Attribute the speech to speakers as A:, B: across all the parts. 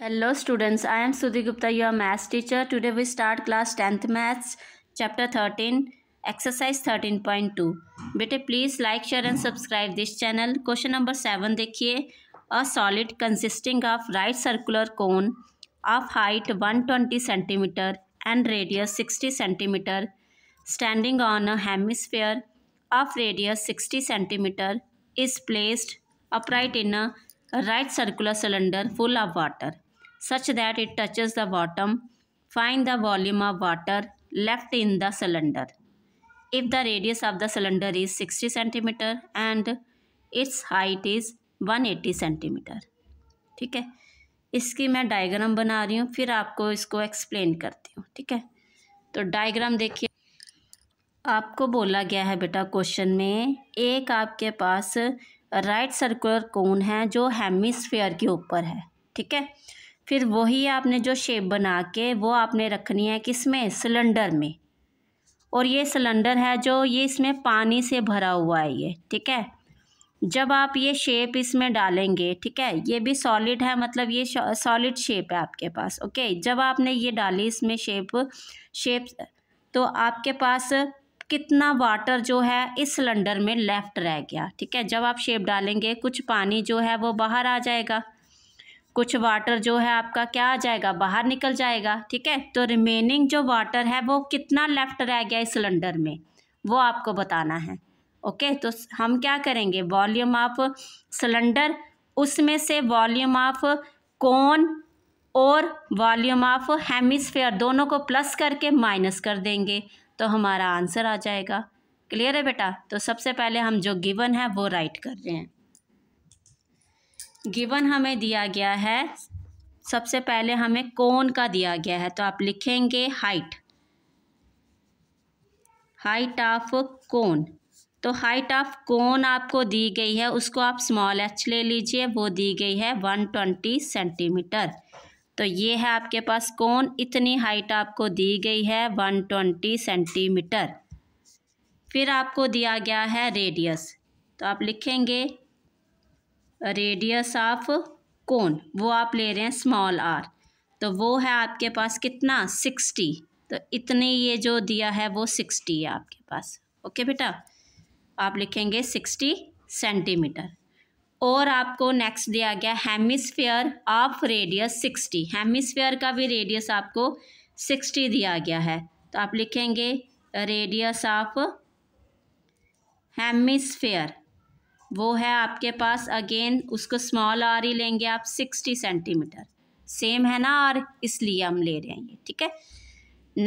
A: Hello students I am Sudhi Gupta your maths teacher today we start class tenth maths chapter thirteen exercise thirteen point two बेटे please like share and subscribe this channel question number seven देखिए a solid consisting of right circular cone of height one twenty centimetre and radius sixty centimetre standing on a hemisphere of radius sixty centimetre is placed upright in a right circular cylinder full of water such that it touches the bottom. Find the volume of water left in the cylinder. If the radius of the cylinder is 60 cm and its height is 180 cm. ठीक है इसकी मैं diagram बना रही हूँ फिर आपको इसको एक्सप्लेन करती हूँ ठीक है तो डायग्राम देखिए आपको बोला गया है बेटा क्वेश्चन में एक आपके पास राइट सर्कुलर कोन है जो हेमिस्फेयर के ऊपर है ठीक है फिर वही आपने जो शेप बना के वो आपने रखनी है किस में सिलेंडर में और ये सिलेंडर है जो ये इसमें पानी से भरा हुआ है ये ठीक है जब आप ये शेप इसमें डालेंगे ठीक है ये भी सॉलिड है मतलब ये सॉलिड शेप है आपके पास ओके जब आपने ये डाली इसमें शेप शेप तो आपके पास कितना वाटर जो है इस सिलेंडर में लेफ़्ट रह गया ठीक है जब आप शेप डालेंगे कुछ पानी जो है वो बाहर आ जाएगा कुछ वाटर जो है आपका क्या आ जाएगा बाहर निकल जाएगा ठीक है तो रिमेनिंग जो वाटर है वो कितना लेफ्ट रह गया इस सिलेंडर में वो आपको बताना है ओके तो हम क्या करेंगे वॉल्यूम ऑफ सिलेंडर उसमें से वॉल्यूम ऑफ कौन और वॉल्यूम ऑफ हेमिसफेयर दोनों को प्लस करके माइनस कर देंगे तो हमारा आंसर आ जाएगा क्लियर है बेटा तो सबसे पहले हम जो गिवन है वो राइट कर रहे हैं गिवन हमें दिया गया है सबसे पहले हमें कोन का दिया गया है तो आप लिखेंगे हाइट हाइट ऑफ कोन तो हाइट ऑफ कोन आपको दी गई है उसको आप स्मॉल एच ले लीजिए वो दी गई है वन ट्वेंटी सेंटीमीटर तो ये है आपके पास कोन इतनी हाइट आपको दी गई है वन ट्वेंटी सेंटीमीटर फिर आपको दिया गया है रेडियस तो आप लिखेंगे रेडियस ऑफ कौन वो आप ले रहे हैं स्मॉल आर तो वो है आपके पास कितना सिक्सटी तो इतने ये जो दिया है वो सिक्सटी है आपके पास ओके बेटा आप लिखेंगे सिक्सटी सेंटीमीटर और आपको नेक्स्ट दिया गया hemisphere of radius sixty hemisphere का भी रेडियस आपको सिक्सटी दिया गया है तो आप लिखेंगे रेडियस ऑफ हेमिसफेयर वो है आपके पास अगेन उसको स्मॉल आर ही लेंगे आप सिक्सटी सेंटीमीटर सेम है ना आर इसलिए हम ले रहे हैं ये ठीक है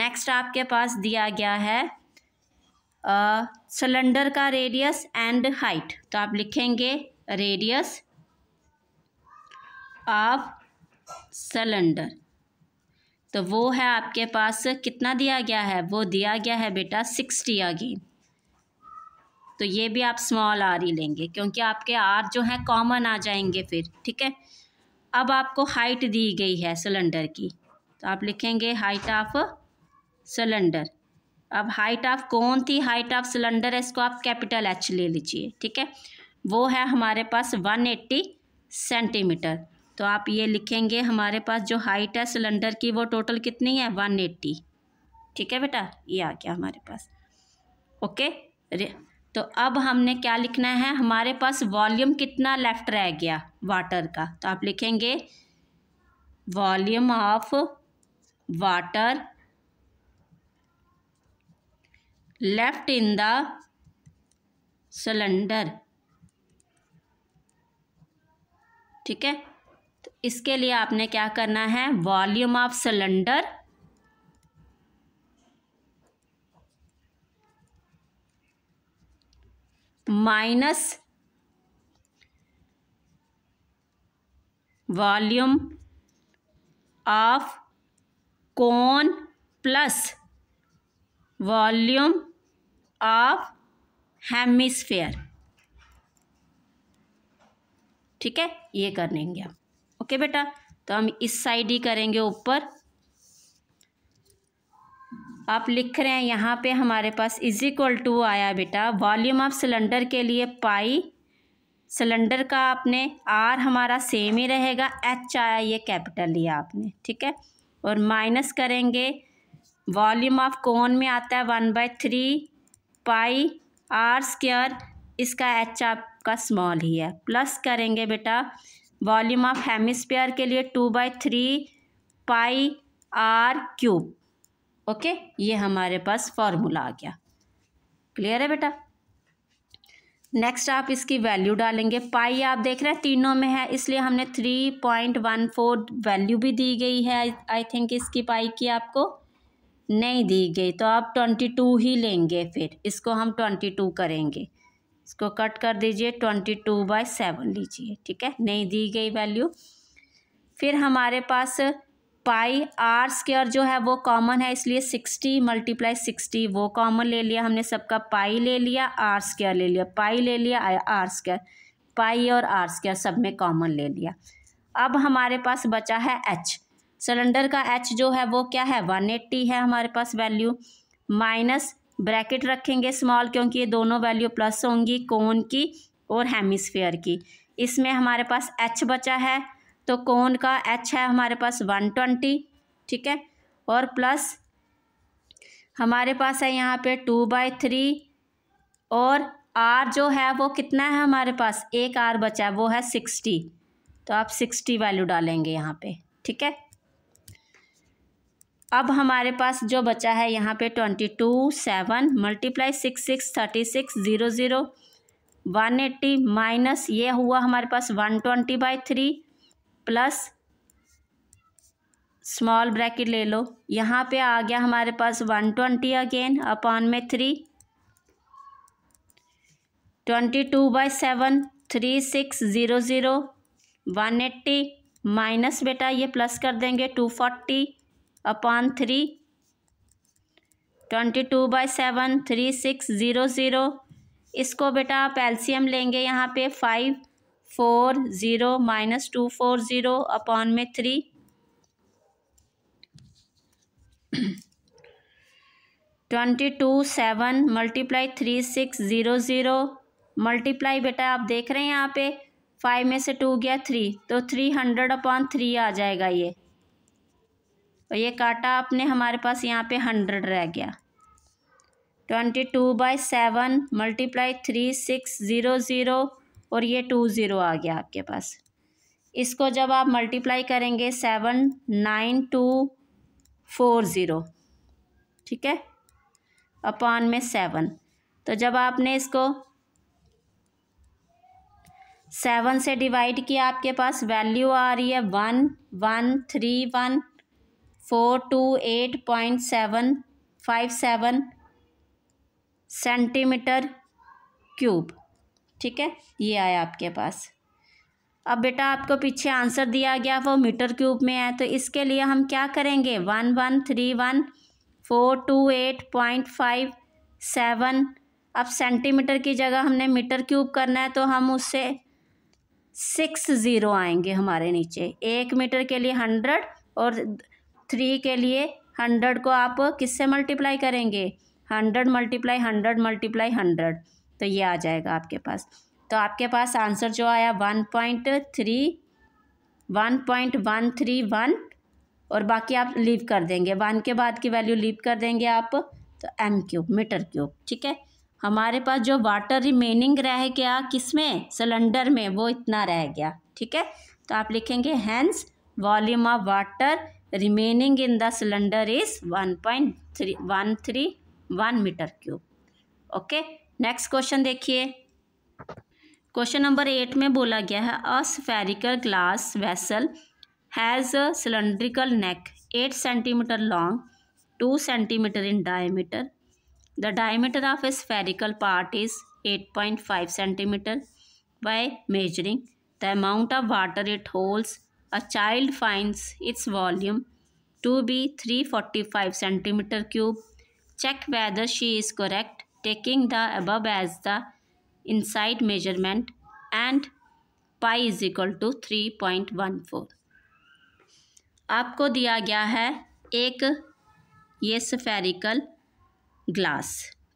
A: नेक्स्ट आपके पास दिया गया है सिलेंडर का रेडियस एंड हाइट तो आप लिखेंगे रेडियस ऑफ सिलेंडर तो वो है आपके पास कितना दिया गया है वो दिया गया है बेटा सिक्सटी अगेन तो ये भी आप स्मॉल आर ही लेंगे क्योंकि आपके आर जो हैं कॉमन आ जाएंगे फिर ठीक है अब आपको हाइट दी गई है सिलेंडर की तो आप लिखेंगे हाइट ऑफ सिलेंडर अब हाइट ऑफ कौन थी हाइट ऑफ सिलेंडर है इसको आप कैपिटल एच ले लीजिए ठीक है वो है हमारे पास वन एट्टी सेंटीमीटर तो आप ये लिखेंगे हमारे पास जो हाइट है सिलेंडर की वो टोटल कितनी है वन एट्टी ठीक है बेटा ये आ गया हमारे पास ओके तो अब हमने क्या लिखना है हमारे पास वॉल्यूम कितना लेफ्ट रह गया वाटर का तो आप लिखेंगे volume of water left in the cylinder ठीक है तो इसके लिए आपने क्या करना है volume of cylinder minus volume of cone plus volume of hemisphere ठीक है ये कर लेंगे आप ओके बेटा तो हम इस साइड ही करेंगे ऊपर आप लिख रहे हैं यहाँ पे हमारे पास इज इक्वल टू आया बेटा वॉल्यूम ऑफ सिलेंडर के लिए पाई सिलेंडर का आपने आर हमारा सेम ही रहेगा एच आया ये कैपिटल लिया आपने ठीक है और माइनस करेंगे वॉल्यूम ऑफ कौन में आता है one by three pi r square इसका एच आपका स्मॉल ही है प्लस करेंगे बेटा वॉल्यूम ऑफ हेमिस्फीयर के लिए two by three pi r cube okay ये हमारे पास फॉर्मूला आ गया क्लियर है बेटा नेक्स्ट आप इसकी वैल्यू डालेंगे पाई आप देख रहे हैं तीनों में है इसलिए हमने three point one four value भी दी गई है आई थिंक इसकी पाई की आपको नहीं दी गई तो आप ट्वेंटी टू ही लेंगे फिर इसको हम ट्वेंटी टू करेंगे इसको कट कर दीजिए ट्वेंटी टू बाई सेवन लीजिए ठीक है नहीं दी गई वैल्यू फिर हमारे पास पाई आर स्क्र जो है वो कॉमन है इसलिए सिक्सटी मल्टीप्लाई सिक्सटी वो कॉमन ले लिया हमने सबका पाई ले लिया आर स्क्र ले लिया पाई ले लिया आर स्क्र पाई और आर स्क्र सब में कॉमन ले लिया अब हमारे पास बचा है एच सिलेंडर का एच जो है वो क्या है वन एट्टी है हमारे पास वैल्यू माइनस ब्रैकेट रखेंगे स्मॉल क्योंकि ये दोनों वैल्यू प्लस होंगी कोन की और हेमिसफेयर की इसमें हमारे पास एच बचा है तो कोन का एच है हमारे पास वन ट्वेंटी ठीक है और प्लस हमारे पास है यहाँ पे टू बाई थ्री और आर जो है वो कितना है हमारे पास एक आर बचा है वो है सिक्सटी तो आप सिक्सटी वैल्यू डालेंगे यहाँ पे ठीक है अब हमारे पास जो बचा है यहाँ पे twenty two seven multiply six six thirty six zero zero one eighty minus ये हुआ हमारे पास one twenty by three plus small bracket ले लो यहाँ पे आ गया हमारे पास वन ट्वेंटी अगेन अपॉन में three twenty two by seven three six zero zero one eighty minus बेटा ये प्लस कर देंगे two forty upon three twenty two by seven three six zero zero इसको बेटा आप एल्सीयम लेंगे यहाँ पे five four zero minus two four zero upon में three twenty two seven multiply three six zero zero multiply बेटा आप देख रहे हैं यहाँ पे फाइव में से टू गया थ्री तो थ्री हंड्रेड अपॉन थ्री आ जाएगा ये और ये काटा आपने हमारे पास यहाँ पे हंड्रेड रह गया twenty two by seven multiply three six zero zero और ये टू ज़ीरो आ गया आपके पास इसको जब आप मल्टीप्लाई करेंगे seven nine two four zero ठीक है अपान में सेवन तो जब आपने इसको सेवन से डिवाइड किया आपके पास वैल्यू आ रही है one one three one four two eight point seven five seven centimetre cube ठीक है ये आया आपके पास अब बेटा आपको पीछे आंसर दिया गया वो मीटर क्यूब में है तो इसके लिए हम क्या करेंगे one one three one four two eight point five seven अब सेंटीमीटर की जगह हमने मीटर क्यूब करना है तो हम उससे सिक्स ज़ीरो आएंगे हमारे नीचे एक मीटर के लिए हंड्रेड और थ्री के लिए हंड्रेड को आप किससे मल्टीप्लाई करेंगे hundred multiply hundred multiply hundred तो ये आ जाएगा आपके पास तो आपके पास आंसर जो आया one point three one point one three one और बाकी आप लीव कर देंगे वन के बाद की वैल्यू लीव कर देंगे आप तो एम क्यूब मीटर क्यूब ठीक है हमारे पास जो वाटर रिमेनिंग रह गया किस में सिलेंडर में वो इतना रह गया ठीक है तो आप लिखेंगे hence volume of water remaining in the cylinder is one point three one three one metre cube okay next question देखिए क्वेश्चन नंबर एट में बोला गया है a spherical glass vessel has a cylindrical neck eight centimetre long two centimetre in diameter the diameter of a spherical part is eight point five centimetre measuring the amount of water it water a child finds its volume two be three forty five centimetre cube check whether she is correct taking the above as the inside measurement and pi is equal to three point one four आपको दिया गया है एक ये spherical glass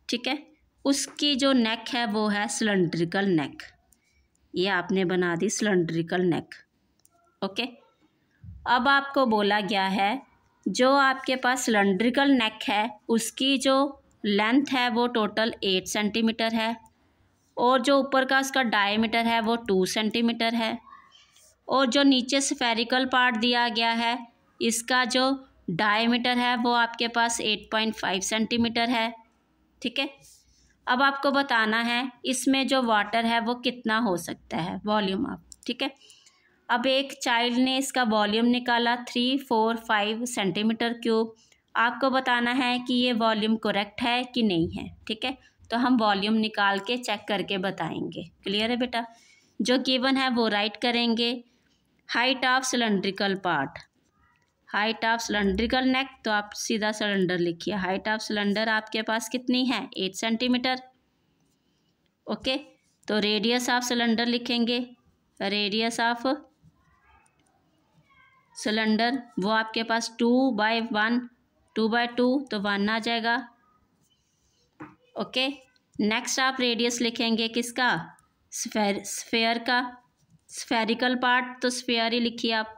A: ठीक है उसकी जो नेक है वो है सिलेंड्रिकल नेक ये आपने बना दी सिलेंड्रिकल नेक ओके अब आपको बोला गया है जो आपके पास सिलेंड्रिकल नेक है उसकी जो लेंथ है वो टोटल एट सेंटीमीटर है और जो ऊपर का इसका डायमीटर है वो टू सेंटीमीटर है और जो नीचे स्फेरिकल पार्ट दिया गया है इसका जो डायमीटर है वो आपके पास एट पॉइंट फाइव सेंटीमीटर है ठीक है अब आपको बताना है इसमें जो वाटर है वो कितना हो सकता है वॉल्यूम आप ठीक है अब एक चाइल्ड ने इसका वॉल्यूम निकाला three four five centimetre cube आपको बताना है कि ये वॉल्यूम करेक्ट है कि नहीं है ठीक है तो हम वॉल्यूम निकाल के चेक करके बताएंगे क्लियर है बेटा जो गिवन है वो राइट करेंगे height of cylindrical part height of cylindrical neck तो आप सीधा सिलेंडर लिखिए हाइट ऑफ सिलेंडर आपके पास कितनी है एट सेंटीमीटर ओके तो रेडियस ऑफ सिलेंडर लिखेंगे रेडियस ऑफ सिलेंडर वो आपके पास two by one two by two तो वन आ जाएगा ओके नेक्स्ट आप रेडियस लिखेंगे किसका स्फेर स्फेयर का स्फेरिकल पार्ट तो स्फेयर ही लिखिए आप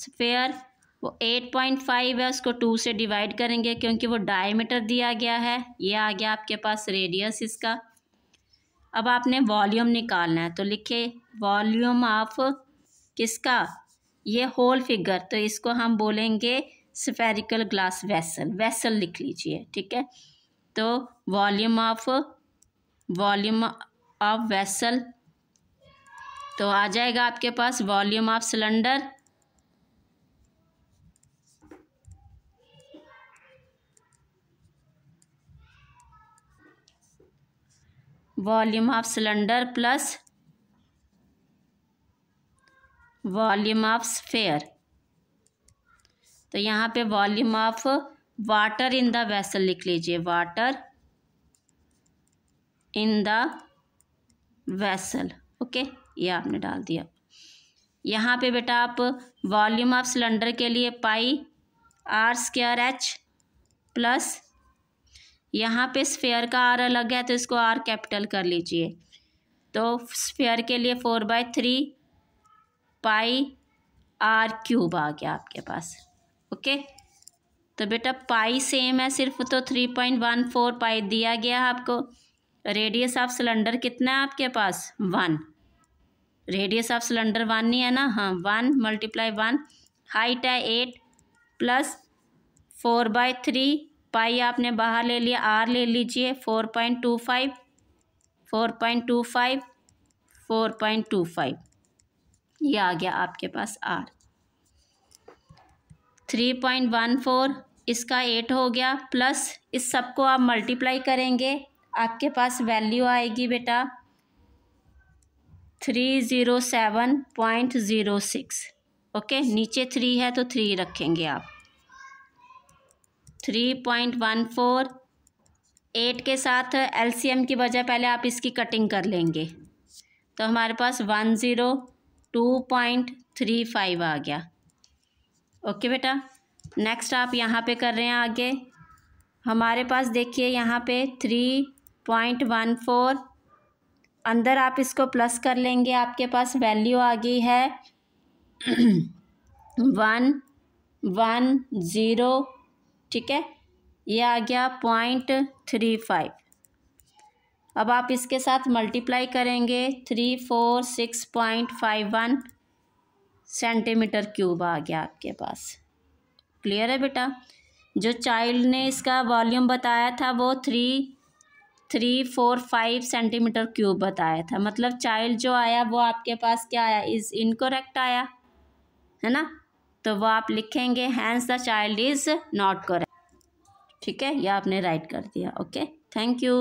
A: स्फेयर वो एट पॉइंट फाइव है उसको टू से डिवाइड करेंगे क्योंकि वो डायमीटर दिया गया है ये आ गया आपके पास रेडियस इसका अब आपने वॉल्यूम निकालना है तो लिखे वॉल्यूम ऑफ किसका ये होल फिगर तो इसको हम बोलेंगे स्फेरिकल ग्लास वेसल वेसल लिख लीजिए ठीक है तो volume of volume of vessel तो आ जाएगा आपके पास volume of cylinder volume of cylinder plus volume of sphere तो यहाँ पे volume of water in the vessel लिख लीजिए water in the vessel okay ये आपने डाल दिया यहाँ पे बेटा आप वॉल्यूम ऑफ सिलेंडर के लिए pi r square h plus यहाँ पे स्फेयर का आर अलग है तो इसको आर कैपिटल कर लीजिए तो स्फेयर के लिए four by three pi r cube आ गया आपके पास ओके तो बेटा पाई सेम है सिर्फ तो three point one four pi दिया गया है आपको रेडियस ऑफ सिलेंडर कितना है आपके पास one radius of cylinder one ही है ना हाँ वन मल्टीप्लाई वन हाइट है eight plus four by three pi आपने बाहर ले लिया आर ले लीजिए four point two five four point two five four point two five ये आ गया आपके पास r three point one four इसका एट हो गया प्लस इस सबको आप मल्टीप्लाई करेंगे आपके पास वैल्यू आएगी बेटा three zero seven point zero six okay नीचे थ्री है तो थ्री रखेंगे आप three point one four eight के साथ एलसीएम की वजह पहले आप इसकी कटिंग कर लेंगे तो हमारे पास one zero two point three five आ गया ओके बेटा नेक्स्ट आप यहाँ पे कर रहे हैं आगे हमारे पास देखिए यहाँ पे थ्री पॉइंट वन फोर अंदर आप इसको प्लस कर लेंगे आपके पास वैल्यू आ गई है वन वन ज़ीरो ठीक है ये आ गया पॉइंट थ्री फाइव अब आप इसके साथ मल्टीप्लाई करेंगे three four six point five one centimetre cube आ गया आपके पास क्लियर है बेटा जो चाइल्ड ने इसका वॉल्यूम बताया था वो three three four five centimetre cube बताया था मतलब चाइल्ड जो आया वो आपके पास क्या आया इज़ इनकोरेक्ट आया है ना तो वो आप लिखेंगे hence the child is not correct ठीक है यह आपने राइट कर दिया ओके थैंक यू